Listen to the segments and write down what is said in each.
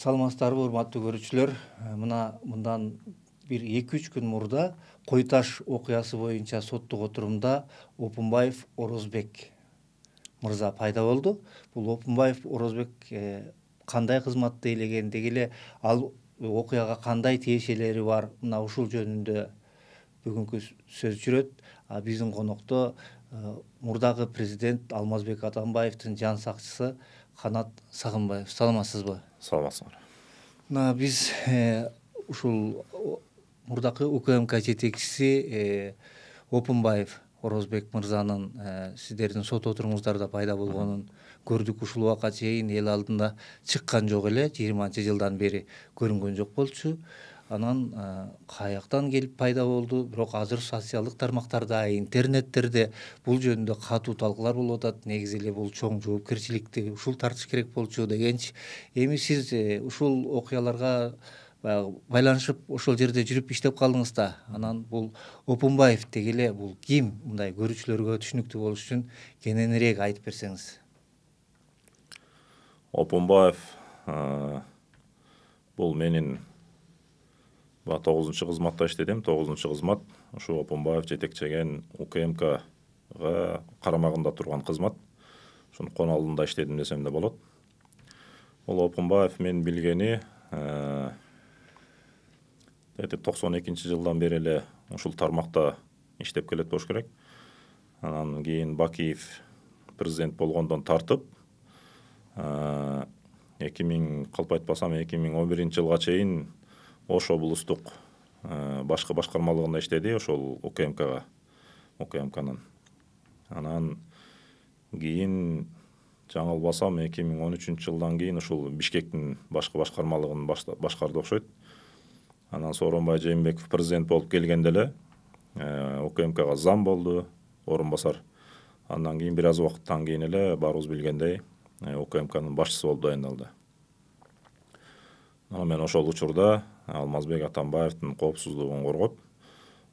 саламатсыздарбы урматтуу көрүүчүлөр э, мына мындан бир эки үч күн мурда қойташ таш окуясы боюнча соттук отурумда опунбаев орозбек мырза пайда болду Бұл опунбаев орозбек қандай э, кызматты ээлеген деги ал окуяга қандай тиешелери бар мына ушул жөнүндө бүгүнкү сөз жүрөт биздин конокто э, мурдагы президент алмазбек атамбаевдин жан сакчысы қанат сағынбаев саламатсыз ба саламатсыңар мына Біз ушул мурдакы укм жетекчиси опунбаев орозбек мырзанын сиздердин сот отуруңуздарда пайда болгонун көрдүк ушул убакка чейин эл алдына чыккан жок эле жыйырманчы жылдан бери көрүнгөн жок болчу анан каяктан келип пайда болду бирок азыр социалдык тармактарда интернеттерде бул жөнүндө катуу талкуулар болуп атат негизи эле бул чоң жоопкерчиликти ушул тартыш керек болчу дегенчи эми сиз э, ушул окуяларга баягы байланышып ошол жерде жүрүп иштеп калдыңыз да анан бул опунбаев деги эле бул ким мындай көрүүчүлөргө түшүнүктүү болуш үчүн кененирээк айтып берсеңиз опунбаев бул менин Ба, тогузунчу кызматта иштедим тогузунчу кызмат ушу опунбаев жетекчеген укмкга карамагында турган кызмат ошону кон алдында иштедим десем да болот бул опунбаев мен билгени тетип э, токсон экинчи жылдан бери эле ушул тармакта иштеп келет болуш керек анан кийин бакиев президент болгондон тартып э, эки миң калп айтпасам эки миң он биринчи жылга чейин ош облустук э, башкы башкармалыгында иштеди ошол укмкга укмкнын анан кийин жаңылбасам эки миң он үчүнчү жылдан кийин ушул бишкектин башкы башкармалыгын башкарды окшойт анан сооронбай жээнбеков президент болуп келгенде эле э, укмкга зам болду орун басар андан кийин бир аз убакыттан кийин эле баарыбыз билгендей э, укмкнын башчысы болуп дайындалды намен ошол учурда алмазбек атамбаевдин коопсуздугун коргоп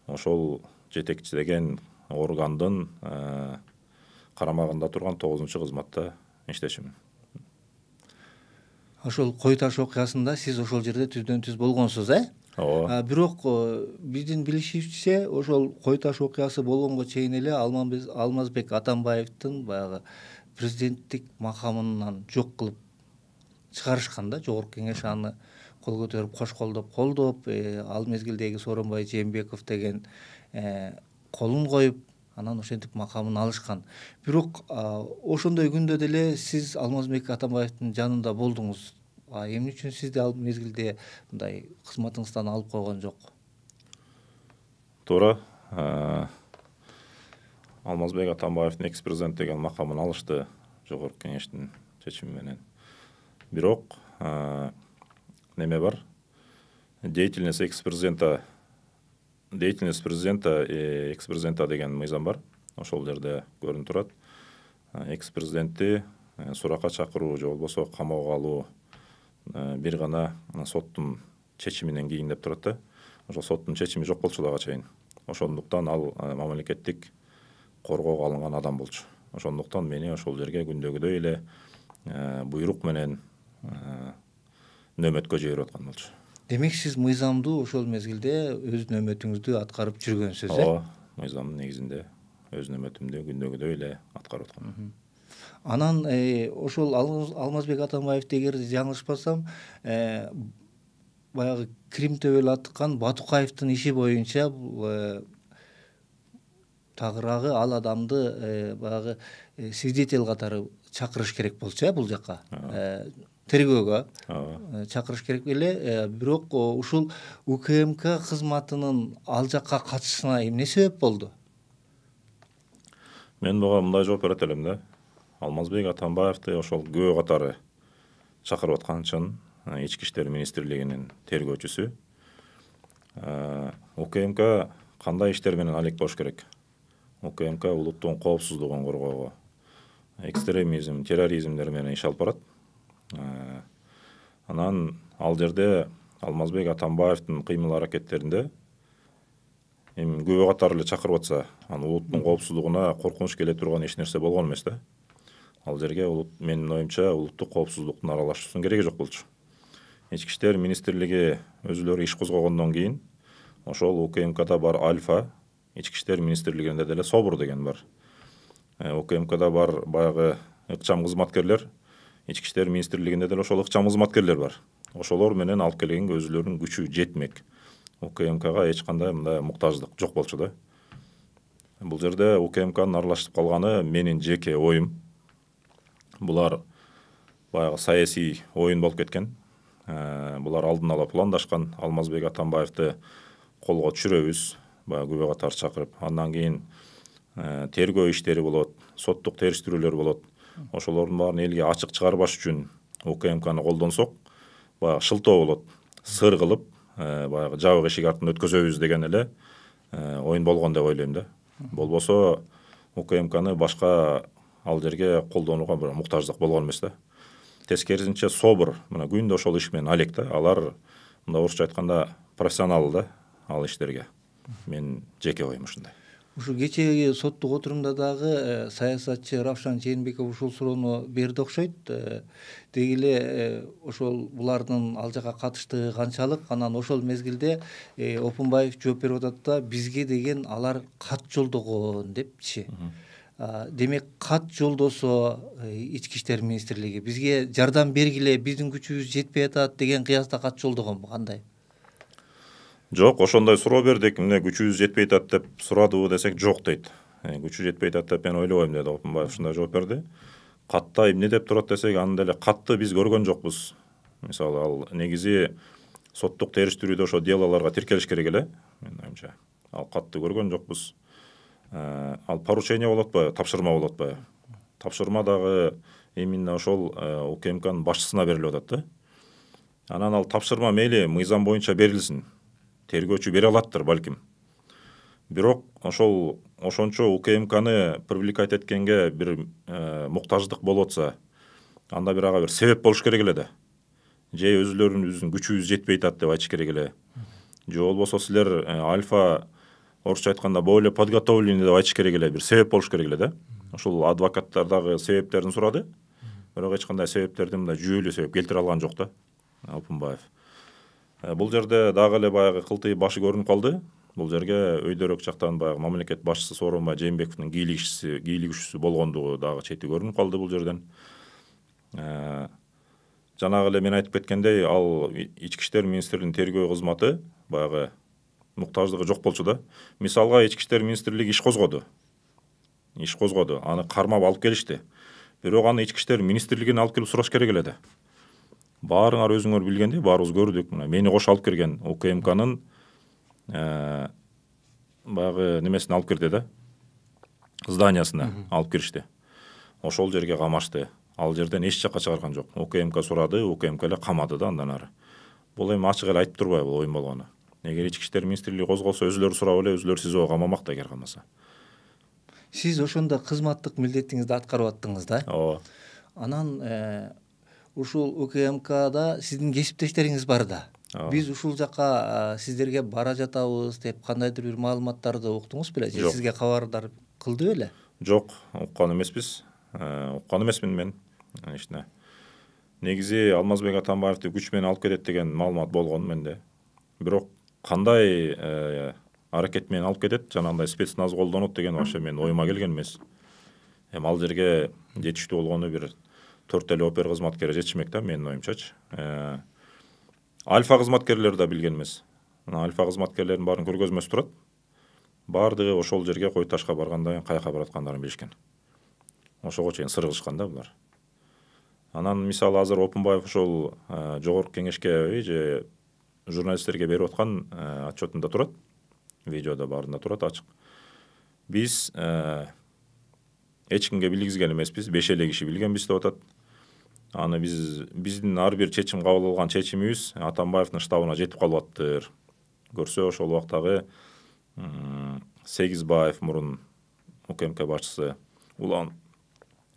ошол жетекчидеген органдын э, карамагында турган тогузунчу кызматта иштечүмүн ошол кой таш окуясында сиз ошол жерде түздөн түз болгонсуз э ооба бирок биздин билишибизче ошол кой таш окуясы болгонго чейин эле алмазбек атамбаевдин баягы президенттик макамынан жок кылып чыгарышкан да жогорку кеңеш аны кол көтөрүп кош колдоп колдоп э, ал мезгилдеги сооронбай жээнбеков деген э, колун коюп анан ошентип макамын алышкан бирок ошондой күндө деле сиз алмазбек атамбаевдин жанында болдуңуз эмне үчүн сизди ал мезгилде мындай кызматыңыздан алып койгон жок туура алмазбек атамбаевдин экс президент деген макамын алышты жогорку кеңештин чечими менен бирок неме бар деятельность экс президента деятельность президента э, экс президента деген мыйзам бар ошол жерде көрүнүп турат экс президентти э, суракка чакыруу же болбосо камоого алуу э, бир гана соттун чечиминен кийин деп турат да ошол соттун чечими жок болчу да чейин ошондуктан ал мамлекеттик коргоого алынган адам болчу ошондуктан мени ошол жерге күндөгүдөй эле буйрук менен Э, нөмөткө жиберип аткан болчу демек сиз мыйзамдуу ошол мезгилде өз нөмөтүңүздү аткарып жүргөнсүз э ооба мыйзамдын негизинде өз нөмөтүмдү күндөгүдөй эле аткарып аткам анан э, ошол алмазбек атамбаевди эгер жаңылышпасам э, баягы крим төбөл аткан батукаевдин иши боюнча тагыраагы ал адамды баягы свидетель катары чакырыш керек болчу э бул жака тергөөгө э, чакырыш керек эле э, бирок ушул укмк кызматынын ал жакка катышына эмне себеп болду мен буга мындай жооп берет элем да алмазбек атамбаевди ошол күбө катары чакырып аткан чын э, ички иштер министрлигинин тергөөчүсү укмк кандай иштер менен алек болуш керек укмк улуттун коопсуздугун коргоого экстремизм терроризмдер менен иш алып барат Э, анан ал жерде алмазбек атамбаевдин кыймыл аракеттеринде эми күбө катары эле чакырып атса ан улуттун коопсуздугуна коркунуч келе турган эч нерсе болгон эмес да ал жерге менин оюмча улуттук коопсуздуктун аралашуусунун кереги жок болчу ички иштер министрлиги өзүлөрү иш козгогондон кийин ошол укмкда бар альфа ички иштер министрлигинде деле собр деген бар э, укмкда бар баягы ыкчам кызматкерлер ички иштер министрлигинде деле ошол ыкчам кызматкерлер бар ошолор менен алып келген өзүлөрүнүн күчү жетмек укмкга эч кандай мындай муктаждык жок болчу да бул жерде укмкнын аралашып калганы менин жеке оюм булар баягы саясий оюн болуп кеткен булар алдын ала пландашкан алмазбек атамбаевди колго түшүрөбүз баягы күбө катары чакырып андан кийин тергөө иштери болот соттук териштирүүлөр болот ошолордун баарын элге ачык чыгарбаш үчүн укмкны колдонсок баягы шылтоо болот сыр кылып э, баягы жабык эшик артынан өткөзөбүз деген эле э, оюн болгон деп ойлойм да болбосо укмкны башка ал жерге колдонууга бир муктаждык болгон эмес да тескерисинче собр мына күндө ошол иш менен алек да алар мындай орусча айтканда профессионал да ал иштерге менин жеке оюм ушундай ушу кечеги соттук отурумда дагы э, саясатчы равшан жээнбеков ушул суроону берди окшойт деги э, эле э, ошол булардын ал жака катыштыгы канчалык анан ошол мезгилде опунбаев жооп берип атат да бизге деген алар кат жолдогон депчи демек кат жолдосо ички иштер министрлиги бизге жардам бергиле биздин күчүбүз жетпей атат деген кыязда кат жолдогонбу кандай жок ошондой суроо бердик эмне күчүбүз жетпей атат деп сурадыбы десек жок дейт э, күчү жетпей атат деп мен ойлобойм деди опунбаев ушундай жооп берди катта эмне деп турат десек аны деле катты биз көргөн жокпуз мисалы ал негизи соттук териштирүүдө ошо делоларга тиркелиш керек эле менин оюмча ал катты көргөн жокпуз э, ал поручение болуп атпайбы тапшырма болуп атпайбы тапшырма дагы именно ошол э, укмкнын башчысына берилип атат да анан ал тапшырма мейли мыйзам боюнча берилсин тергөөчү бере алаттыр балким бирок ошол ошончо укмкны привлекать эткенге бир э, муктаждык болуп атса анда бир ага бир себеп болуш керек эле да же өзүлөрүнүн күчүбүз жетпей атат деп айтыш керек эле же болбосо силер э, альфа орусча айтканда более подготовленный деп айтыш керек эле бир себеп болуш керек эле да ошол адвокаттар дагы себептерин сурады бирок эч кандай себептерди мындай жүйөлүү себеп келтире алган жок да алпынбаев Э, бұл жерде дагы эле баягы кылтый башы көрүнүп калды бул жерге өйдөрөк жактан баягы мамлекет башчысы сооронбай жээнбековдун кийлигишиси кийлигишүүсү болгондугу дагы чети көрүнүп калды бул жерден э, жанагы эле мен айтып кеткендей ал ички иштер министрлигинин тергөө кызматы баягы муктаждыгы жок болчу да мисалга ички иштер министрлиги иш козгоду иш козгоду аны кармап алып келишти бирок аны ички иштер министрлигине алып келип сураш керек эле да баарыңар өзүңөр билгендей баарыбыз көрдүк мына мени кошо алып кирген укмкнын э, баягы немесине алып кирди да зданиясына алып киришти ошол жерге камашты ал жерден эч жака чыгарган жок укмк сурады укмк эле камады да андан ары бул эми ачык эле айтып турбайбы оюн болгону эгер ички иштер министрлиги козголсо өзүлөрү сурап эле өзүлөрү сизо камамак да эгер камаса сиз ошондо кызматтык милдетиңизди аткарып аттыңыз да ооба анан э, ушул укмкда сиздин кесиптештериңиз бар да биз ушул жака сиздерге бара жатабыз деп кандайдыр бир маалыматтарды уктуңуз беле же сизге кабардар кылды беле жок уккан эмеспиз уккан эмесмин мен конечно негизи алмазбек атамбаевди күч менен алып кетет деген маалымат болгон менде бирок кандай э, аракет менен алып кетет жанагындай спецназ колдонот деген вообще менин оюма келген эмес эми ал жерге жетиштүү болгону бир төрт эле опер кызматкери жетишмек да менин оюмчачы альфа кызматкерлер да билген эмес мына альфа кызматкерлердин баарынын көргөзмөсү турат баардыгы ошол жерге кой ташка баргандан кийин каяка бараткандарын билишкен ошого чейин кылышкан да булар анан мисалы азыр опунбаев ошол э, жогорку кеңешкеби же журналисттерге берип аткан э, отчетунда турат видеодо баарында турат ачык биз э, эч кимге билгизген эмеспиз беш эле киши билгенбиз деп атат аны биз биздин ар бир чечим кабыл алган чечимибиз атамбаевдин штабына жетип калып атыптыр көрсө ошол убактагы сегизбаев мурун укмк башчысы улан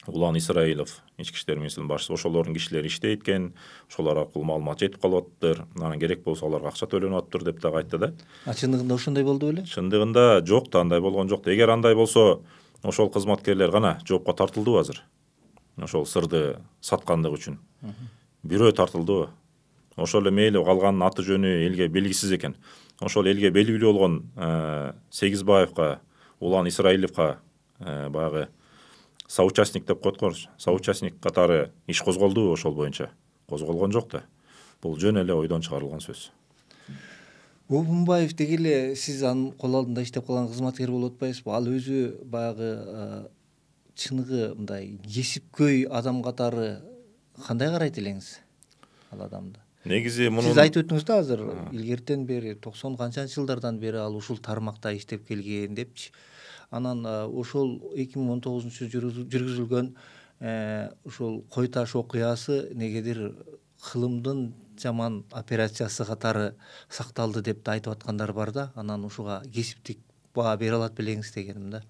улан исраилов ички иштер министринин башчысы ошолордун кишилери иштейт экен ошолор аркылуу маалымат жетип калып атыптыр анан керек болсо аларга акча төлөнүп атыптыр деп дагы айтты да а чындыгында ошондой болду беле чындыгында жок да андай болгон жок эгер андай болсо ошол кызматкерлер гана жоопко тартылдыбы азыр ошол сырды саткандыгы үчүн бирөө тартылдыбы ошол эле мейли калганын аты жөнү элге белгисиз экен ошол элге белгилүү болгон э, сегизбаевка улан исраиловго э, баягы соучастник деп коет го соучастник катары иш козголдубу ошол боюнча козголгон жок да бул жөн эле ойдон чыгарылган сөз обунбаев деги эле сиз анын кол алдында иштеп калган кызматкер болуп атпайсызбы ал өзү баягы э, чыныгы мындай кесипкөй адам катары кандай карайт элеңиз ал адамды негизи муну сиз айтып өттүңүз да азыр илгертен бери токсон канчанчы жылдардан бери ал ушул тармакта иштеп келген депчи анан ошол эки миң он тогузунчу жүргүзүлгөн ә, ушул кой таш окуясы негедир кылымдын жаман операциясы катары сакталды деп да айтып аткандар бар да анан ушуга кесиптик баа бере алат белеңиз дегеним да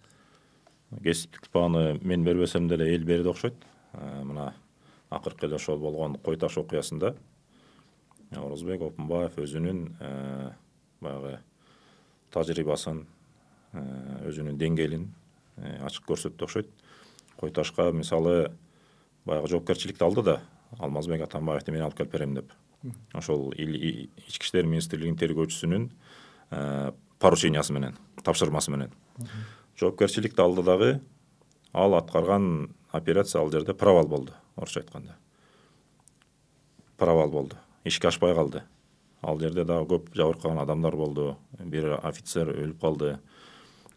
кесиптик бааны мен бербесем деле эл берді окшойт э, мына акыркы эле ошол болгон кой таш окуясында э, орозбек опунбаев өзүнүн э, баягы тажрыйбасын өзүнүн деңгээлин ачык көрсөттү окшойт кой ташка мисалы баягы жоопкерчиликти алды да алмазбек атамбаевди мен алып келип берем деп ошол ички иштер министрлигинин тергөөчүсүнүн поручениясы менен тапшырмасы менен жоопкерчиликти алды дагы ал аткарган операция ал жерде провал болду орусча айтканда провал болду ишке ашпай калды ал жерде дагы көп жабыркаган адамдар болду бир офицер өлүп калды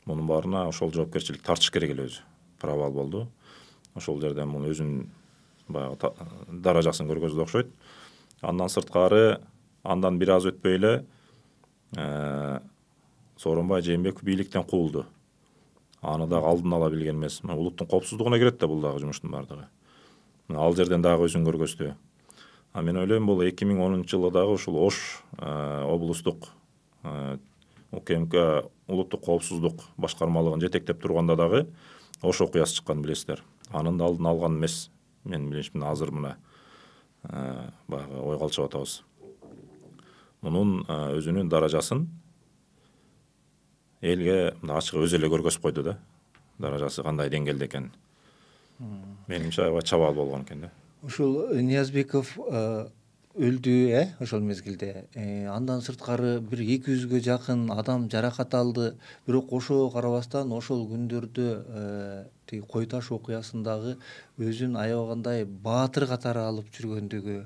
мунун баарына ошол жоопкерчилик тартыш керек эле өзү провал болду ошол жерде бул өзүнүн баягы даражасын көргөздү окшойт андан сырткары андан бир аз өтпөй эле ә, сооронбай жээнбеков бийликтен куулду аны дагы алдын ала билген эмес мына улуттун коопсуздугуна кирет да бул дагы жумуштун баардыгы ал жерден дагы өзүн көргөздү а мен ойлойм бул эки миң онунчу жылы дагы ушул ош ә, облустук ә, укмк улуттук коопсуздук башкармалыгын жетектеп турганда дагы ош окуясы чыккан билесиздер анын алдын алган эмес менин билишим азыр мына ә, баягы ой калчап атабыз мунун өзүнүн даражасын елге мына ашық өзі эле көргөзүп койду да даражасы кандай деңгээлде экенин менимче аябай чабаал болгон экен да ушул э, ниязбеков э, өлдү э ошол мезгилде э, андан сырткары бир эки жүзгө жакын адам жаракат алды бирок ошого карабастан ошол күндөрдө тиги кой таш окуясындагы өзүн аябагандай баатыр катары алып жүргөндүгү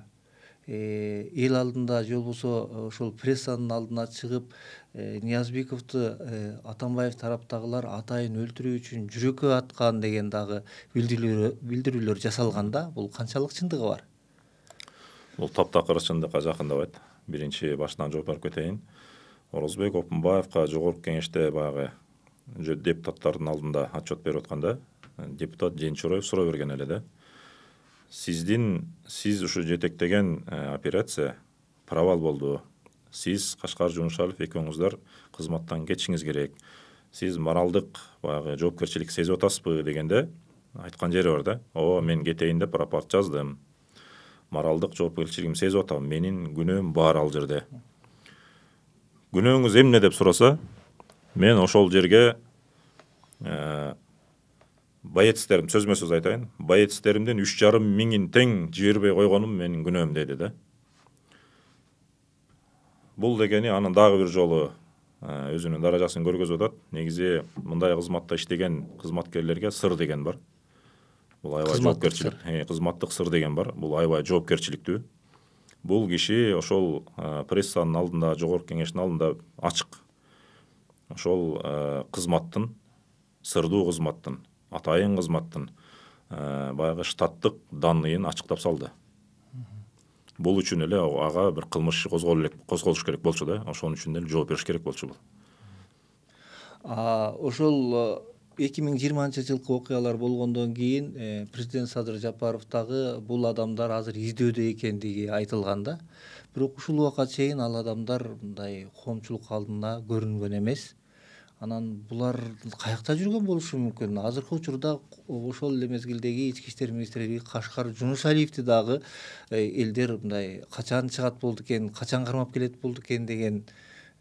эл алдында же болбосо ошол прессанын алдына чыгып Э, ниязбековду э, атамбаев тараптағылар атайын өлтүрүү үчүн жүрөккө атқан деген дағы билдирүүлөр жасалғанда бул қаншалық чындыгы бар бул таптакыр чындыкка жакындабайт биринчи башынан жооп берип кетейин орозбек опунбаевга жогорку кеңеште баягы депутаттардын алдында отчет берип отқанда э, депутат жээнчураев суроо берген эле да сиздин сиз ушу жетектеген операция провал болду сіз қашқар жуынышалов екеуіңіздер қызматтан кетшіңіз керек сіз моралдық баягы жоопкерчилик сезип атасызбы дегенде айтқан жері бар да о мен кетейін деп рапорт жаздым моралдык жоопкерчилигимди сезіп атам менің күнөөм бар ал жерде күнөөңүз эмне деп сураса мен ошол жерге ә, боецтерим сөзмө сөз айтайын боецтеримдин үч жарым миңин тең жибербей койгонум менин күнөөм деди да бұл дегені анын дагы бир жолу ә, өзүнүн даражасын көргөзүп атат негизи мындай кызматта иштеген кызматкерлерге сыр деген бар бул аябай жоопкерчилик кызматтык сыр деген бар бул аябай жоопкерчиликтүү бул киши ошол ә, прессанын алдында жогорку кеңештин алдында ачык ошол кызматтын ә, сырдуу кызматтын атайын кызматтын баягы штаттык данныйын ачыктап салды бул үчүн эле ага бир кылмыш козголуш керек болчу да ошон үчүн деле жооп бериш керек болчу бул ошол эки миң жыйырманчы жылкы окуялар болгондон кийин э, президент садыр жапаров дагы бул адамдар азыр издөөдө экендиги айтылган да бирок ушул убакка чейин ал адамдар мындай коомчулук алдында көрүнгөн эмес анан булар каякта жүргөн болушу мүмкүн азыркы учурда ошол эле мезгилдеги ички иштер министри кашкар жунусалиевди дагы э, элдер мындай качан чыгат болду экен качан кармап келет болду экен деген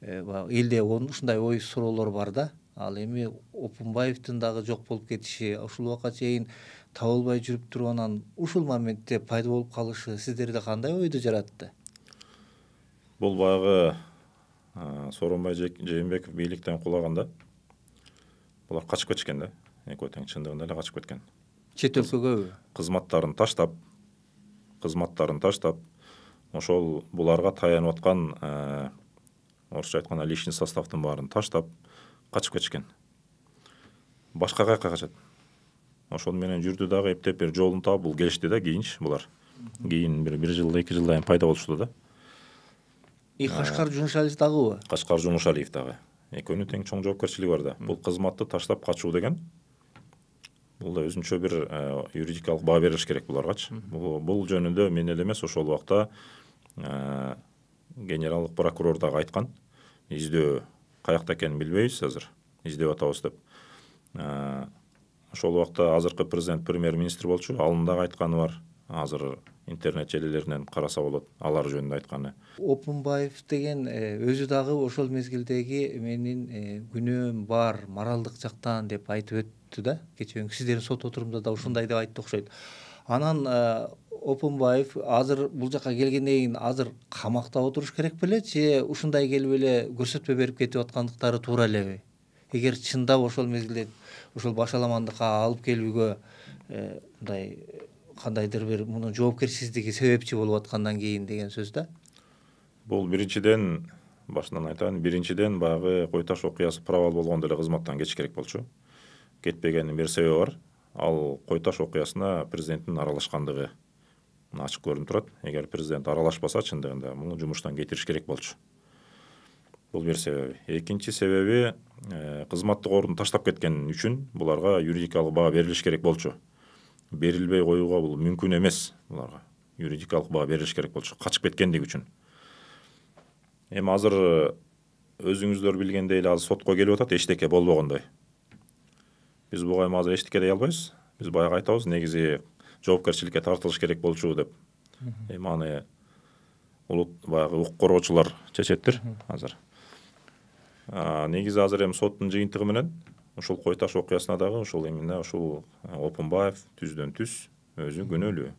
э, баягы элде ушундай ой суроолор бар да ал эми опунбаевдин дагы жок болуп кетиши ушул убакка чейин табылбай жүрүп туруп анан ушул моментте пайда болуп калышы сиздерде кандай ойду жаратты бул баягы ә, сооронбай жээнбеков бийликтен кулаганда булар качып кетишкен да экөө тең чындыгында эле качып кеткен чет өлкөгөбү кызматтарын таштап кызматтарын таштап ошол буларга таянып аткан орусча айтканда личный составдын баарын таштап качып кетишкен башка каяка качат ошону менен жүрдү дагы эптеп бир жолун таап бул келишти да кийинчи булар кийин бир бир жылда эки жылдан кийин пайда болушту да и кашкар э, жунушалиев дагы бул кашкар жунушалиев дагы экөөнүнө тең чоң жоопкерчилиги бар да бул кызматты таштап качуу деген бул да өзүнчө бир э, юридикалык баа берилиш керек буларгачы бул жөнүндө мен эле эмес ошол убакта э, генералдык прокурор дагы айткан издөө каякта экенин билбейбиз азыр издеп атабыз деп ошол убакта азыркы президент премьер министр болчу анын дагы айтканы бар азыр интернет желелеринен караса болот алар жөнүндө айтканы опунбаев деген э, өзү дагы ошол мезгилдеги менин э, күнөөм бар моралдык жактан деп айтып өттү да кечээүнү сиздердин сот отурумунда да ушундай деп айтты окшойт анан э, опунбаев азыр бул жака келгенден кийин азыр камакта отуруш керек беле же ушундай келип эле көрсөтмө берип кетип аткандыктары туура элеби эгер чындап ошол мезгилде ошол башаламандыкка алып келүүгө мындай кандайдыр бир мунун жоопкерсиздиги себепчи болуп аткандан кийин деген сөз да бул биринчиден башынан айтайын биринчиден баягы кой таш окуясы провал болгондо эле кызматтан кетиш керек болчу кетпегенинин бир себеби бар ал кой таш окуясына президенттин аралашкандыгы ачык көрүнүп турат эгер президент аралашпаса чындыгында муну жумуштан кетириш керек болчу бул бир себеби экинчи себеби кызматтык ордун таштап кеткен үчүн буларга юридикалык баа берилиш керек болчу берилбей коюуга бул мүмкүн эмес буларга юридикалык баа берилиш керек болчу качып кеткендиги үчүн эми азыр э, өзүңүздөр билгендей эле азыр сотко келип атат эчтеке болбогондой биз буга эми азыр эчтеке дей албайбыз биз баягы айтабыз негизи жоопкерчиликке тартылыш керек болчу деп эми аны улут баягы укук коргоочулар чечеттир азыр негизи азыр эми соттун жыйынтыгы менен ушул кой таш окуясына дагы ушул именно ушул э, опунбаев түздөн түз өзү күнөөлүү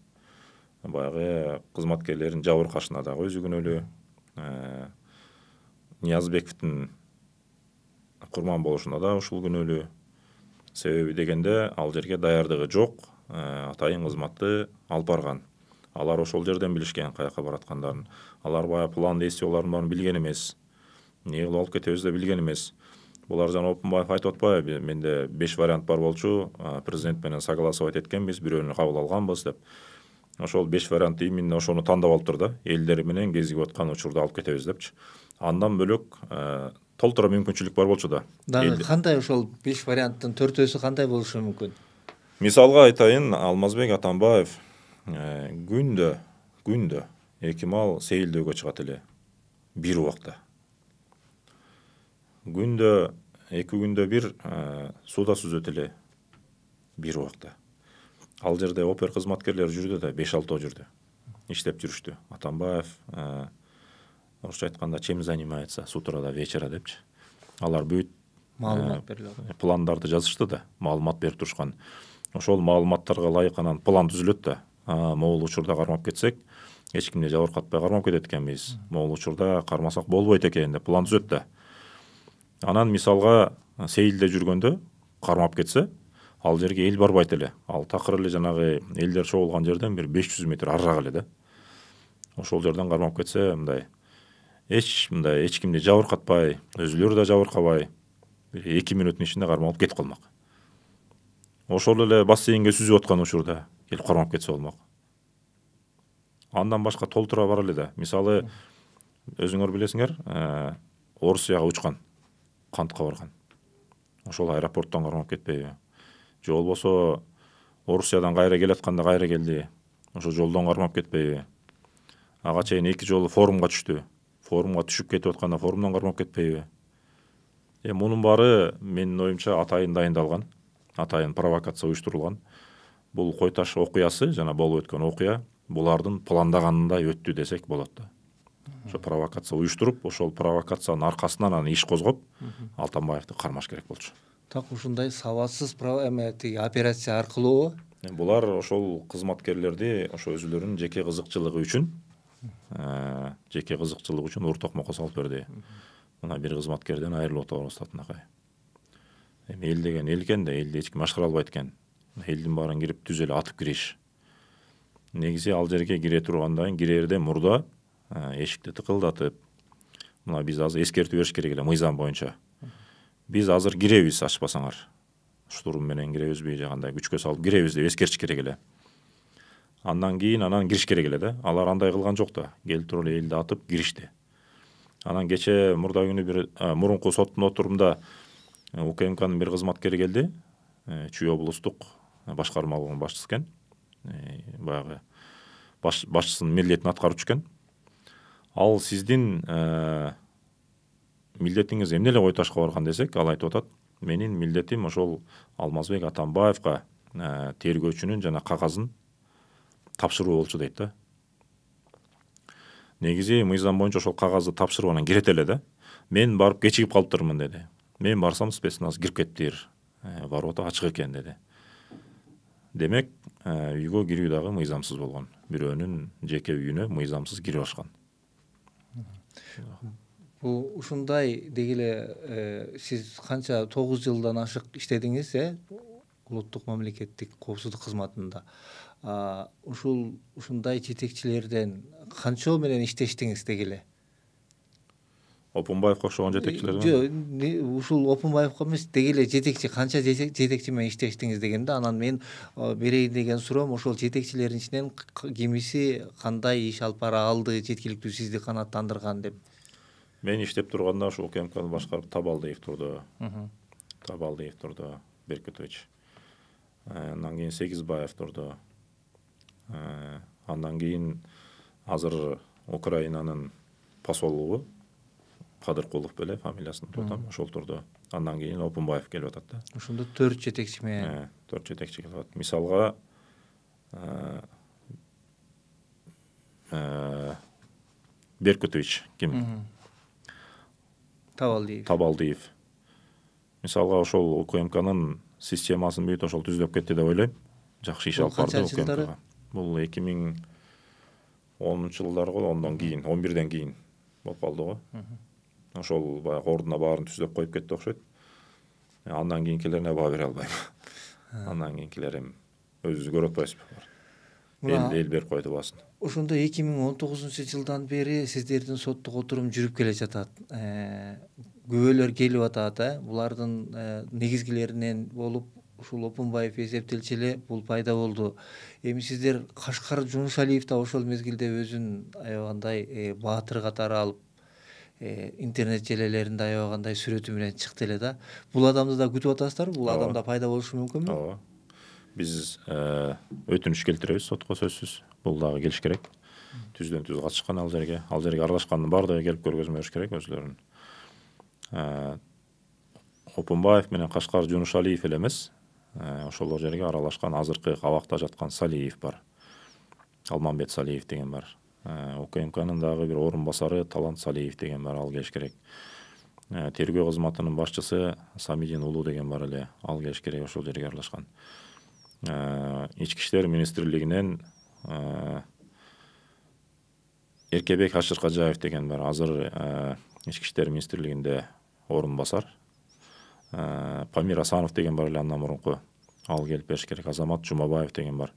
баягы кызматкерлердин жабыркашына дагы өзү күнөөлүү э, ниязбековдун курман болушуна да ушул күнөөлүү себеби дегенде ал жерге даярдыгы жок э, атайын кызматты алып барган алар ошол жерден билишкен каяка бараткандарын алар баягы план действиялардын баарын билген эмес эмне кылып алып кетебиз деп билген эмес булар жана опунбаев айтып атпайбы менде беш вариант бар болчу президент менен согласовать эткенбиз бирөөнү кабыл алганбыз деп ошол беш вариант именно ошону тандап алыптыр да элдер менен кезигип аткан учурда алып кетебиз депчи андан бөлөк толтура мүмкүнчүлүк бар болчу да дагы кандай ошол беш варианттын төртөөсү кандай болушу мүмкүн мисалга айтайын алмазбек атамбаев э, күндө күндө эки маал сейилдөөгө чыгат эле бир убакта күндө эки күндө бир сууда сүзөт эле бир убакта ал жерде опер кызматкерлер жүрдү да беш алтоо жүрдү иштеп жүрүштү атамбаев орусча айтканда чем занимается с утра до вечера депчи алар бүт маалымат бериле пландарды жазышты да маалымат берип турушкан ошол маалыматтарга ылайык анан план түзүлөт да могул учурда кармап кетсек эч кимди жабыркатпай кармап кетет экенбиз могул учурда кармасак болбойт экен деп план түзөт да анан мисалга сейилде жүргөндө кармап кетсе ал жерге эл барбайт эле ал такыр эле жанагы элдер чогулган жерден бир беш жүз метр арыраак эле да ошол жерден кармап кетсе мындай эч мындай эч кимди жабыркатпай өзүлөрү да жабыркабай бир эки мүнөттүн ичинде кармалып кетип калмак ошол эле бассейнге сүзүп аткан учурда келип кармап кетсе болмок андан башка толтура бар эле да мисалы өзүңөр билесиңер э, орусияга учкан кантка барган ошол аэропорттон кармап кетпейби же болбосо орусиядан кайра келатканда кайра келди ошо жолдон кармап кетпейби ага чейин эки жолу форумга түштү форумга түшүп кетип атканда форумдон кармап кетпейби эми мунун баары менин оюмча атайын дайындалган атайын провокация уюштурулган бул койташ окуясы жана болуп өткөн окуя булардын пландаганындай өттү десек болот да ошо провокация уюштуруп ошол провокациянын аркасынан анан иш козгоп алтамбаевди кармаш керек болчу так ушундай сабатсыз эме тиги операция аркылуубу э, булар ошол кызматкерлерди ошо өзүлөрүнүн жеке кызыкчылыгы үчүн э, жеке кызыкчылыгы үчүн ур токмокко салып берди мына бир кызматкерден айрылып атабыз атынакай эми эл деген эл экен да элди эч ким башкара албайт экен элдин баарын кирип түз эле атып кириш негизи ал жерге кире турганда кирерде мурда эшикти ә, тыкылдатып мына биз азыр эскертүү бериш керек эле мыйзам боюнча биз азыр киребиз ачпасаңар штурм менен киребизби же кандай күчкө салып киребиз деп эскертиш керек эле андан кийин анан кириш керек эле да алар андай кылган жок да келип туруп эле элди атып киришти анан кечээ мурда күнү бир ә, мурунку соттун отурумунда ә, укмкнын бир кызматкери келди чүй облустук башкармалыгынын башчысы экен баягы башчысынын милдетин аткаруучу экен ал сиздин э, милдетиңиз эмне эле ташка барган десек ал айтып атат менин милдетим ошол алмазбек атамбаевга э, тергөөчүнүн жана кагазын тапшыруу болчу дейт да негизи мыйзам боюнча ошол кагазды тапшырып анан кирет эле да мен барып кечигип калыптырмын деди мен барсам спецназ кирип кетиптир барып э, атып ачык экен деди демек үйгө кирүү дагы мыйзамсыз болгон бирөөнүн жеке үйүнө мыйзамсыз кирип алышкан бул ушундай деги эле э, сиз канча тогуз жылдан ашык иштедиңиз э улуттук мамлекеттик коопсуздук кызматында ушул ушундай жетекчилерден канчо менен иштештиңиз деги эле опунбаевго окшогон жетекчилерби жок ушул опунбаевго эмес деги эле жетекчи канча жетекчи менен иштештиңиз деген да анан мен берейин деген суроом ошол жетекчилердин ичинен кимиси кандай иш алып бара алды жеткиликтүү сизди канааттандырган деп мен иштеп турганда ушул укмкны башкарып табалдыев турду табалдыев турду беркутович андан кийин сегизбаев турду андан кийин азыр украинанын посолугу кадыркулов беле фамилиясын атам ошол турда андан кийин опунбаев келип атат да ошондо төрт жетекчи менен ә, төрт жетекчи келип атат мисалга ә, ә, беркутович ким табалдиев табалдиев мисалга ошол окмкнын системасын бүт ошол түздөп кетти деп ойлойм жакшы иш алып барды окмкга бул эки миң онунчу жылдары го ондон кийин он бирден кийин болуп калды го ошол баягы ордуна баарын түздөп коюп кетти окшойт э, андан кийинкилерине баа бере албайм э. андан кийинкилер эми өзүбүз көрүп атпайбызбы эл эл берип койду баасын ошондо эки миң он тогузунчу жылдан бери сиздердин соттук отурум жүрүп келе жатат э, күбөлөр келип атат э булардын негизгилеринен болуп ушул опунбаев эсептелчү эле бул пайда болду эми сиздер кашкар жунушалиев да ошол мезгилде өзүн аябагандай баатыр катары алып интернет желелеринде аябагандай сүрөтү менен чыкты эле да бул адамды да күтүп атасыздарбы бул адам да пайда болушу мүмкүнбү ооба биз өтүнүч келтиребиз сотко сөзсүз бул дагы келиш керек түздөн түз катышкан ал жерге ал жерге аралашкандын баардыгы келип көргөзмө бериш керек өзүлөрүн опунбаев менен кашкар жунушалиев эле эмес ошол жерге аралашкан азыркы абакта жаткан салиев бар алмамбет салиев деген бар укмкнын э, дагы бир орынбасары талант салиев деген бар ал келиш керек э, тергөө кызматынын башчысы самидин улуу деген бар эле ал келиш керек ошол жерге аралашкан э, ички иштер министрлигинен эркебек ашыркажаев деген бар азыр ички иштер министрлигинде орун басар памир асанов деген бар эле андан мурунку ал келип бериш керек азамат жумабаев деген бар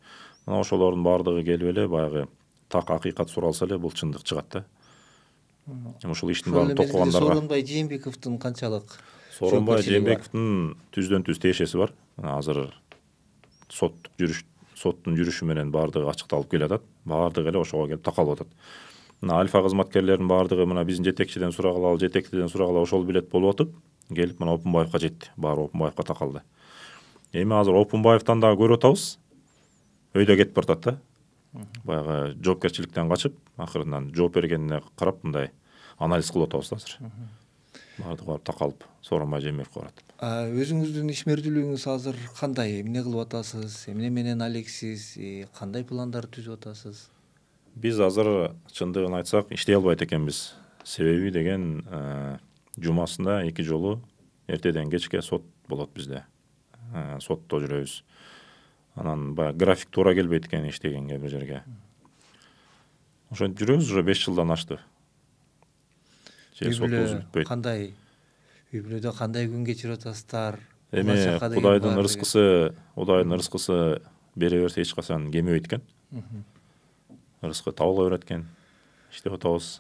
мына ошолордун баардыгы келип эле баягы так акыйкат суралса эле бул чындык чыгат да ушул иштин баарын токугандарға сооронбай жээнбековдун канчалык сооронбай жээнбековдун түздөн түз тиешеси бар азыр соттук жүрүш соттун жүрүшү менен баардыгы ачыкталып келе атат баардыгы эле ошого келип такалып атат мына альфа кызматкерлердин баардыгы мына биздин жетекчиден сурагыла ал жетекчиден сурагыла ошол билет болуп атып келип мына опунбаевка жетти баары опунбаевга такалды эми азыр опунбаевтан дагы көрүп атабыз өйдө кетип баратат да баягы жоопкерчиликтен качып акырынан жооп бергенине карап мындай анализ кылып атабыз да азыр баардыгы барып такалып сооронбай жембеков барат өзүңүздүн ишмердүүлүгүңүз азыр кандай эмне кылып атасыз эмне менен алексиз кандай пландар түзүп атасыз биз азыр чындыгын айтсак иштей албайт экенбиз себеби деген э, жумасында эки жолу эртеден кечке сот болот бизде э, сотто жүрөбүз анан баягы график туура келбейт экен иштегенге бир жерге ошентип жүрөбүз уже беш жылдан ашты үй бүтпөйт кандай үй бүлөдө кандай күн кечирип атасыздар эми кудайдын ырыскысы кудайдын ырыскысы бере берсе эч качан кемебейт экен ырыскы табыла берет экен иштеп атабыз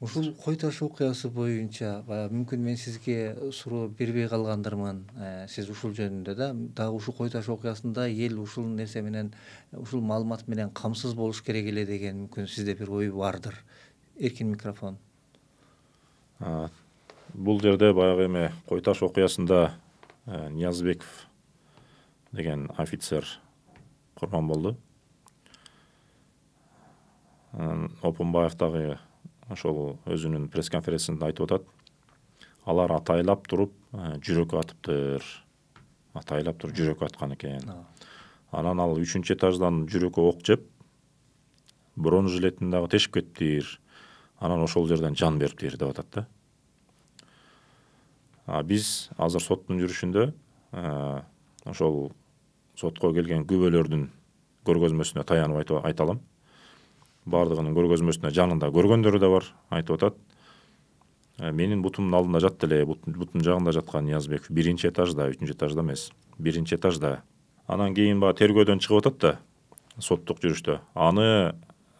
ушул кой таш окуясы боюнча баягы мүмкүн мен сизге суроо бербей калгандырмын э, сиз ушул жөнүндө да дагы ушул кой таш окуясында эл ушул нерсе менен ушул маалымат менен камсыз болуш керек эле деген мүмкүн сизде бир ой бардыр эркин микрофон бул жерде баягы эме кой таш окуясында э, ниязбеков деген офицер курман болду опунбаев дагы ошол өзүнүн пресс конференциясында айтып атат алар атайлап туруп ә, жүрөккө атыптыр атайлап туруп жүрөккө аткан экен анан ал үчүнчү этаждан жүрөккө ок жеп бұрон дагы тешип кетиптир анан ошол жерден жан бериптир деп атат да а биз азыр соттун жүрүшүндө ә, ошол сотко келген күбөлөрдүн көргөзмөсүнө таянып айта алам барлығының көргөзмөсүнө жанында көргөндөрү да бар айтып атат э, менин бутумдун алдында жатты эле бутумдун жагында жаткан ниязбеков биринчи этажда үчүнчү этажда эмес биринчи этажда анан кийин баягы тергөөдөн чыгып атат да соттук жүрүштө аны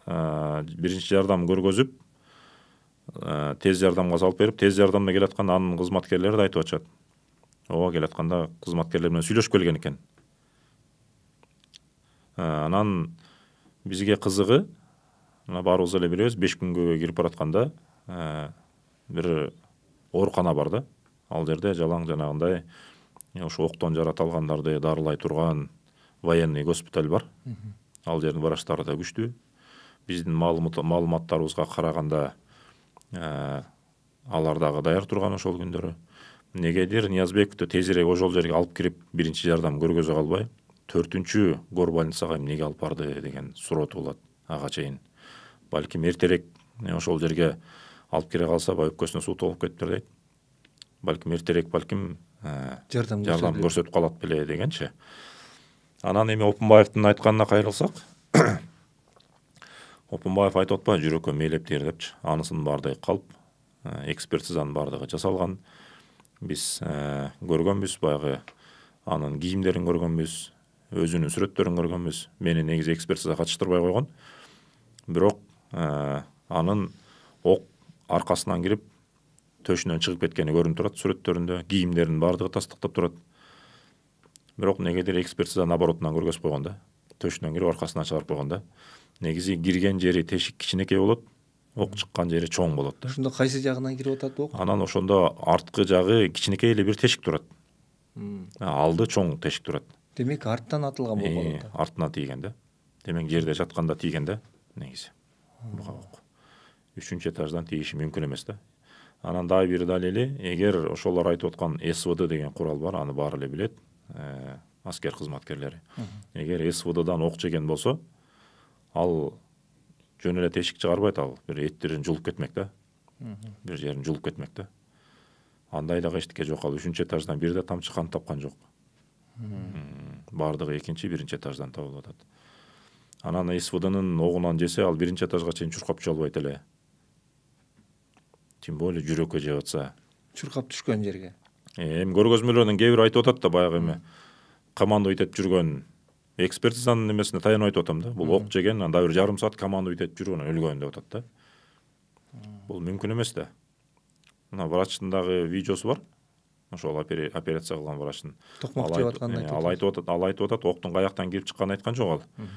э, биринчи жардам көргөзүп э, тез жардамга салып берип тез жардамда келаткан анын кызматкерлери да айтып атышат ооба келатканда кызматкерлер менен сүйлөшүп келген экен анан бизге кызыгы мына барғыз эле билебиз беш күнгөйгө кирип баратканда э, бир оорукана бар да ал жерде жалаң жанагындай э, ошо октон жараат дарылай турган военный госпиталь бар ал жердин врачтары да күчтүү биздин маалыматтарыбызга караганда э, алар дагы даяр турган ошол күндөрү негедир ниязбековду тезирээк ошол жерге алып кирип биринчи жардам көргөзө калбай төртүнчү гор больницага эмнеге алып барды деген суроо туулат ага чейин бәлкім ертерек ошол жерге алып келе калса байып көзүнө суу толуп кетиптир дейт балким эртерээк балким ә, жардам жардам көрсөтүп калат беле дегенчи анан эми опунбаевдин айтканына кайрылсак опунбаев айтып атпайбы жүрөккө мээлептир депчи анысынын баардыгы калп ә, экспертизанын баардыгы жасалган биз ә, көргөнбүз баягы анын кийимдерин көргөнбүз өзүнүн сүрөттөрүн көргөнбүз мени негизи экспертиза катыштырбай койгон бирок ә, анын оқ арқасынан кирип төшінен чыгып кеткені көрініп тұрады суреттерінде киімдерінің барлығы тастықтап тұрады бирок негедир экспертиза наоборотунан көргөзүп койгон да төшүнөн кирип аркасынан чыгарып койгон да негизи кирген жери тешик кичинекей болот ок чыккан жери чоң болот да ошондо кайсы жагынан кирип атат ок анан ошондо арткы жагы кичинекей эле бир тешик турат алды чоң тешик турат демек арттан атылган э, болуп калат артына тийген да демек жерде жатканда тийген да негизи үшінші этаждан тийиши мүмкін емес та анан дагы бир далили эгер ошолор айтып аткан свд деген курал бар аны баары эле билет аскер кызматкерлери эгер свддан ок жеген болсо ал жөн эле тешик чыгарбайт ал бир эттерин жулуп кетмек да бир жерин жулуп кетмек да андай дагы эчтеке жок ал үчүнчү этаждан бир да тамчы кан тапкан жок баардыгы экинчи биринчи этаждан табылып атат анан свднын огунан жесе ал биринчи этажга чейин чуркап түшө албайт эле тем более жүрөккө жеп атса чуркап түшкөн жерге э, эми көргөзмөлөрдөн кээ бирөө айтып атат да баягы эми командовать этип жүргөн экспертизанын немесине таянып айтып атам да бул ок жеген анан дагы бир жарым саат командовать этип жүрүп анан өлгөн деп атат да бул мүмкүн эмес да мына врачтын дагы видеосу бар ошол операция кылган врачтын токмок жеп атканын э, ал айтып атат ал айтып атат октун каяктан кирип чыкканын айткан жок ал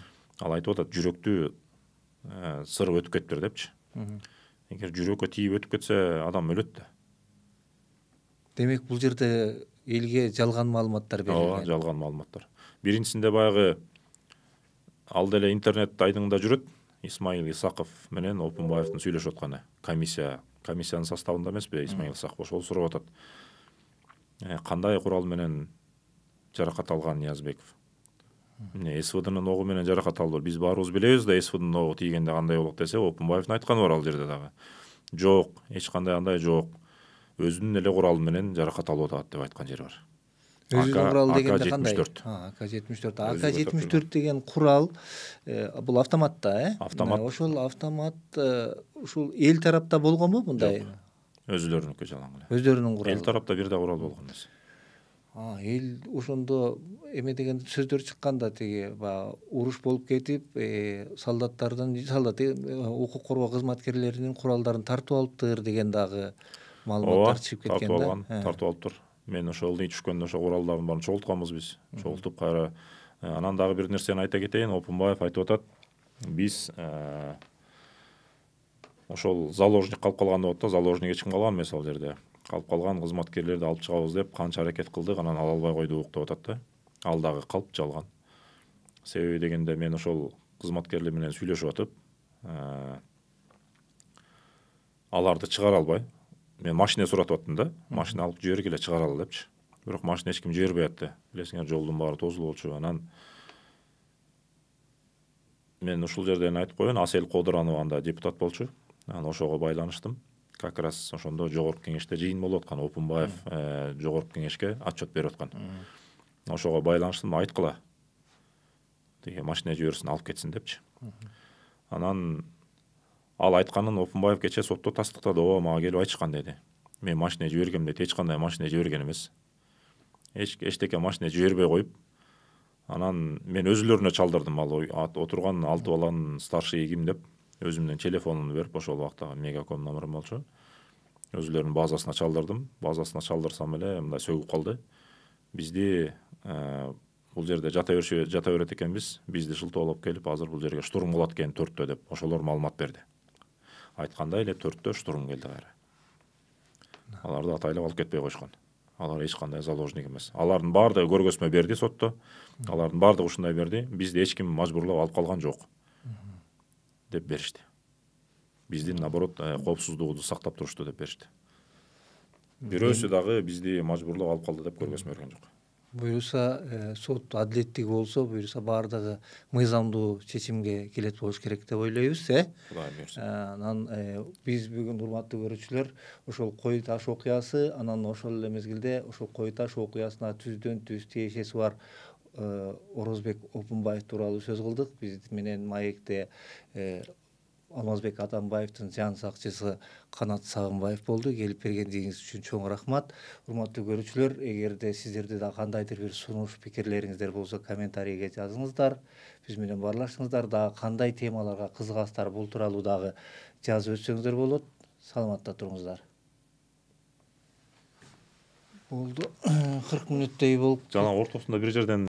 ал айтып жатады жүректі ә, э, сыр өтіп кетіп тұр депші егер жүрекке тиіп өтіп кетсе адам өледі демек бұл жерде елге жалған маалыматтар берілген ооба жалған маалыматтар биринчисинде баягы ал эле интернет айдыңында жүрөт исмаил исаков менен опунбаевдин сүйлөшүп атканы комиссия комиссиянын составында эмеспи исмаил исаков ошол сурап атат э, кандай курал менен жаракат алган ниязбеков міне свднын огу менен жаракат алдылар биз баарыбыз билебиз да свднын огу тийгенде кандай болот десе опунбаевдин айтканы бар ал жерде дагы жок эч кандай андай жок өзүнүн эле куралы менен жаракат алып атат деп айткан жери бар өзүнүн куралы дегенде кандай ак жетимиш төрт ак жетимиш төрт деген курал э, бул автомат да э автомат ошол автомат э, ушул эл тарапта болгонбу мындай өзүлөрүнүкү жалаң эле өздөрүнүн куралы эл тарапта бир да курал болгон эмес эл ошондо эме деген сөздөр чыкканда тиги баягы уруш болуп кетип э, солдаттардын солдат э, укук коргоо кызматкерлеринин куралдарын тартып алыптыр деген дагы маалыматтар чыгып кеткен да э. тартып алыптыр мен ошол ылдый түшкөндө ошо куралдардын баарын чогултканбыз биз чогултуп кайра анан дагы бир нерсени айта кетейин опунбаев айтып атат биз ошол заложник калып калган деп атат да заложник эч ким калган эмес ал жерде қалып қалған қызметкерлерді алып шығамыз деп қанша әрекет қылды анан ала албай қойдық деп атат да ал дагы қалып жалған себеби дегенде мен ошол кызматкерлер менен сүйлөшүп атып ә, аларды чыгара албай мен машина суратып аттым да машина алып жибергиле чыгаралы депчи бирок машина эч ким жибербей атты билесиңер жолдун баары болчу анан мен ушул жерден айтып коеюн асель кодуранова анда депутат болчу анан ошого байланыштым как раз ошондо жогорку кеңеште жыйын болуп аткан опунбаев э, жогорку кеңешке отчет берип аткан ошого байланыштуу айткыла тиги машина жиберсин алып кетсин депчи анан ал айтканын опунбаев кечээ сотто тастыктады ооба мага келип айтышкан деди мен машина жибергем дейт эч кандай машина жиберген эмес эчтеке машина жибербей коюп анан мен өзүлөрүнө чалдырдым ал отурган алты баланын старший ким деп өзімнің телефонымды беріп ошол убактагы мегаком номерим болчу өзүлөрүнүн базасына чалдырдым базасына чалдырсам эле мындай сөгүп калды бизди э, бул жерде жата жата берет экенбиз бизди шылтоолоп келип азыр бул жерге штурм кылат экен төрттө деп ошолор маалымат берди айткандай эле төрттө штурм келди кайра аларды атайлап алып кетпей коюшкан алар эч кандай заложник эмес алардын баардыгы көргөзмө берди сотто алардын баардыгы ушундай берди бизди эч ким мажбурлап алып калган жок деп беришти биздин наоборот э, коопсуздугубузду сактап турушту деп беришти бирөөсү дагы бизди мажбурлап алып калды деп көргөзмө берген жок буюрса э, сот адилеттиги болсо буюрса баардыгы мыйзамдуу чечимге келет болуш керек деп ойлойбуз э кудай буюрса э, анан биз бүгүн урматтуу көрүүчүлөр ошол кой таш окуясы анан ошол эле мезгилде ошол кой таш окуясына түздөн түз тиешеси бар Э, орозбек опунбаев тууралуу сөз кылдык биз менен маекте э, алмазбек атамбаевдин жан сакчысы канат сагынбаев болду келип бергендигиңиз үчүн чоң рахмат урматтуу көрүүчүлөр эгерде сиздерде да кандайдыр бир сунуш пикирлериңиздер болсо комментарийге жазыңыздар биз менен баарлашыңыздар дагы кандай темаларга кызыгасыздар бул тууралуу дагы жазып өтсөңүздөр болот саламатта туруңуздар болду кырк мүнөттөй болуп жана ортосунда бир жерден